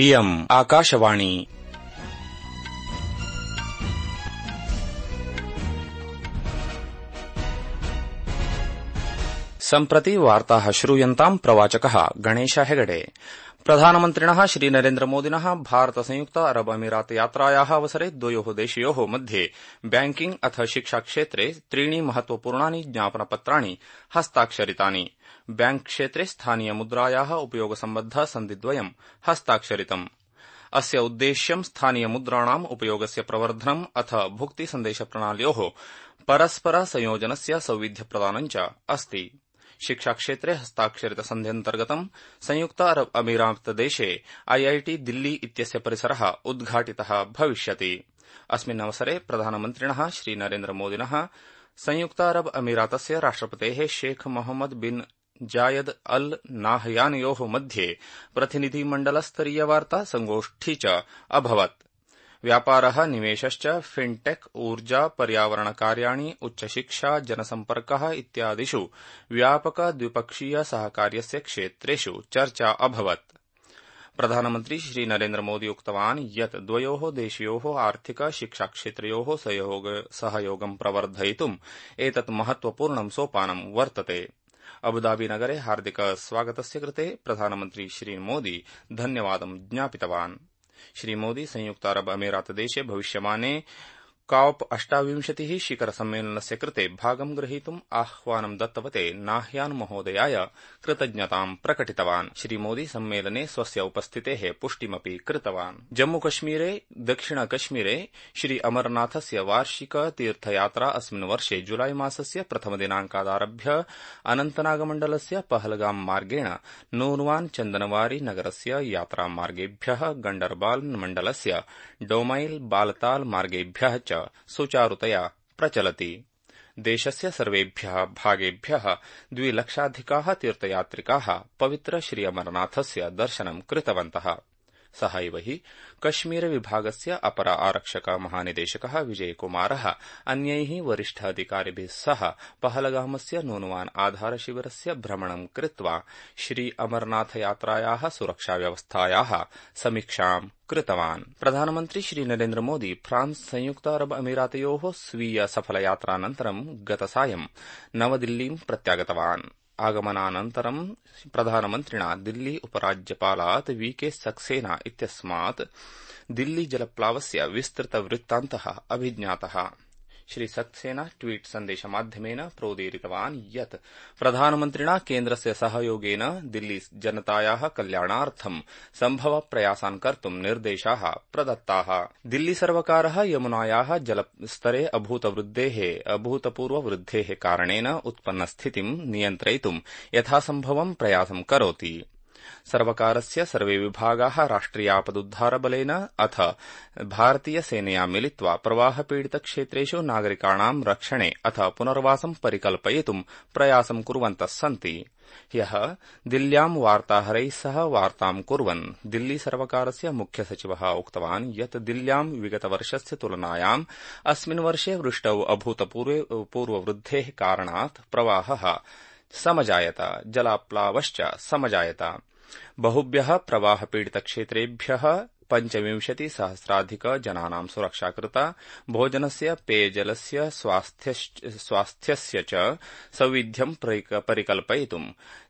इयम् आकाशवाणी सम्प्रति वार्ताः श्रूयन्ताम् प्रवाचकः गणेश हेगडे प्रधानमन्त्रिणः श्रीनरेन्द्रमोदिनः भारत संयुक्त अरब अमीरात यात्रायाः अवसरे द्वयोः देशयोः मध्ये बैंकिंग अथ शिक्षाक्षेत्रे त्रीणि महत्वपूर्णानि ज्ञापनपत्राणि हस्ताक्षरितानि बैंक क्षेत्रे स्थानीय उपयोग उपयोगसम्बद्धः सन्धिद्वय हस्ताक्षरितम् अस्य उद्देश्यं स्थानीय मुद्राणाम् उपयोगस्य प्रवर्धनम् अथ भुक्ति सन्देश प्रणाल्योः परस्पर संयोजनस्य सौविध्य प्रदानं च अस्ति शिक्षाक्षेत्रे हस्ताक्षरित सन्ध्यन्तर्गतं संयुक्त अरब अमीरातदेशे आईआईटी दिल्ली इत्यस्य परिसरः उद्घाटितः भविष्यति अस्मिन्नवसरे प्रधानमन्त्रिणः श्रीनरेन्द्रमोदिनः संयुक्त अरब अमीरातस्य राष्ट्रपतेः शेख मोहम्मद बिन जायद अल नाहयानयोः मध्ये प्रतिनिधिमण्डलस्तरीयवार्ता संगोष्ठी च अभवत् व्यापारः निवेशश्च फिनटेक ऊर्जा पर्यावरण पर्यावरणकार्याणि उच्चशिक्षा जनसंपर्क इत्यादिषु व्यापक द्विपक्षीय सहकार्यस्य क्षेत्रेषु चर्चा अभवत् प्रधानमन्त्री श्रीनरेन्द्रमोदी उक्तवान् यत् द्वयोः देशयोः आर्थिक शिक्षाक्षेत्रयोः सहयोग, सहयोगं प्रवर्धयितुम् एतत् महत्वपूर्णं सोपानं वर्तते अबुदाबीनगरे स्वागत कृते प्रधानमन्त्री श्रीमोदी धन्यवादं ज्ञापितवान् श्रीमोदी संयुक्तारब देशे भविष्य काप् अष्टाविंशतिः शिखरसम्मेलनस्य कृते भागं ग्रहीतुम् आह्वानं दत्तवते महोदयाय कृतज्ञतां प्रकटितवान् श्रीमोदी सम्मेलने स्वस्य उपस्थितेः पुष्टिमपि कृतवान् जम्मूकश्मीरे दक्षिणकश्मीरे श्री अमरनाथस्य वार्षिक तीर्थयात्रा अस्मिन् वर्षे जुलाई जुलाईमासस्य प्रथमदिनाङ्कादारभ्य अनन्तनागमण्डलस्य पहलगाम मार्गेण नूरवान चन्दनवारी नगरस्य यात्रामार्गेभ्य गण्डरबाल मण्डलस्य डोमाइल बालताल मार्गेभ्य च च सुचारुतया प्रचलति देशस्य सर्वेभ्यः भागेभ्यः द्विलक्षाधिकाः तीर्थयात्रिकाः पवित्र श्री अमरनाथस्य दर्शनं कृतवन्तः सहैव हि कश्मीरविभागस्य अपर आरक्षक महानिदेशक विजयकुमार वरिष्ठ वरिष्ठाधिकारिभि सह पहलगामस्य नूनवान आधारशिविरस्य भ्रमणं कृत्वा श्री अमरनाथयात्राया सुरक्षाव्यवस्थाया समीक्षां कृतवान् प्रधानमन्त्री श्रीनरेन्द्रमोदी फ्रांस संयुक्त अरब अमीरात स्वीय सफलयात्रानन्तरं गतसायं नवदिल्लीं प्रत्यागतवान् आगमनानन्तरं प्रधानमन्त्रिणा दिल्ली उपराज्यपालात् वी के सक्सेना इत्यस्मात् दिल्लीजलप्लावस्य विस्तृतवृत्तान्तः अभिज्ञातः सक्सेना ट्वीट सन्देश माध्यमेन प्रोदीरितवान् यत् प्रधानमन्त्रिणा केन्द्रस्य सहयोगेन दिल्ली जनताया कल्याणार्थं सम्भव प्रयासान् कर्तुं निर्देशा प्रदत्ता दिल्ली सर्वकार यमुनाया जलस्तरे अभूतवृद्धे वृद्धे कारणेन उत्पन्नस्थितिं नियन्त्रयित् यथासम्भवं प्रयासं करोति सर्वकारस्य सर्वे विभागाः बलेन अथ भारतीय सेनया मिलित्वा प्रवाहपीडितक्षेत्रेषु नागरिकाणां रक्षणे अथ पुनर्वासं परिकल्पयितुं प्रयासं कुर्वन्तः सन्ति ह्यः दिल्ल्यां वार्ताहरैः सह वार्तां कुर्वन् मुख्य मुख्यसचिवः उक्तवान् यत् दिल्ल्यां विगतवर्षस्य तुलनायाम् अस्मिन् वर्षे वृष्टौ अभूतपूर्ववृद्धेः कारणात् प्रवाहः समजायत जलाप्लावश्च समजायता पीड़ित प्रवाहपीडितक्षेत्रेभ्यः पञ्चविंशतिसहस्राधिक जनानां सुरक्षा कृता भोजनस्य पेयजलस्य स्वास्थ्यस्य च सौविध्यं परिकल्पयितुं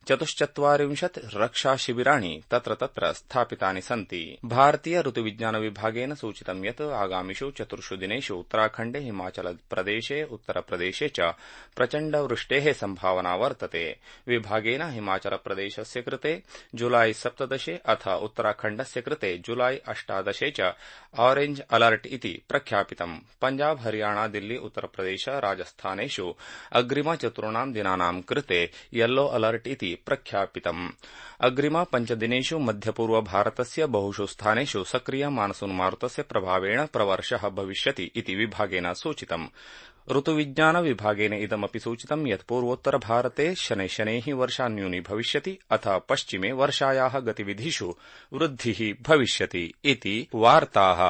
चतुश्चत्वारिंशत् रक्षाशिबिराणि तत्र तत्र स्थापितानि सन्ति भारतीय ऋतुविज्ञान विभागेन सूचितं यत् आगामिषु चतुर्षु दिनेषु उत्तराखण्डे हिमाचलप्रदेशे उत्तरप्रदेशे च प्रचण्डवृष्टेः सम्भावना वर्तते विभागेन हिमाचलप्रदेशस्य कृते जुलाई सप्तदशे अथ उत्तराखण्डस्य कृते जुलाई अष्टादशे च ऑरेंज अलर्ट इति प्रख्यापितम् पंजाब हरियाणा दिल्ली उत्तरप्रदेश राजस्थानेषु अग्रिमचतुर्णाम् दिनानां कृते येल्लो अलर्ट इति प्रख्यापितम् अग्रिम पञ्चदिनेषु मध्यपूर्वभारतस्य बहुषु स्थानेषु सक्रिय मानसून मारुतस्य प्रभावेण प्रवर्ष भविष्यति इति विभागेन सूचितम् ऋतुविज्ञानविभागेन इदमपि सूचितं यत् पूर्वोत्तरभारते शनै शनै वर्षा न्यूनी भविष्यति अथ पश्चिमे वर्षाया गतिविधिषु वृद्धि भविष्यति इति वार्ताः